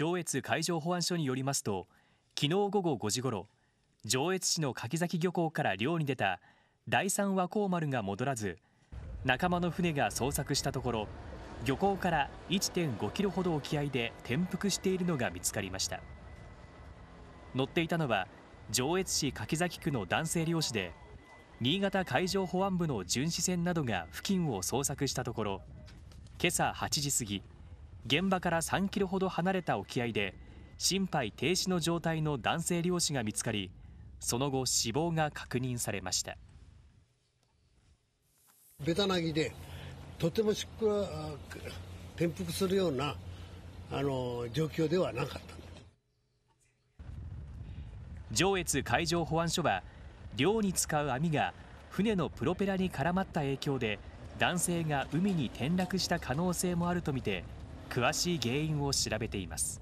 上越海上保安署によりますと昨日午後5時ごろ上越市の柿崎漁港から漁に出た第三和光丸が戻らず仲間の船が捜索したところ漁港から1.5キロほど沖合で転覆しているのが見つかりました乗っていたのは上越市柿崎区の男性漁師で新潟海上保安部の巡視船などが付近を捜索したところ今朝8時過ぎ現場から3キロほど離れた沖合で心肺停止の状態の男性漁師が見つかりその後死亡が確認されましたベタなぎでとてもしっくら転覆するようなあの状況ではなかった上越海上保安署は漁に使う網が船のプロペラに絡まった影響で男性が海に転落した可能性もあるとみて詳しい原因を調べています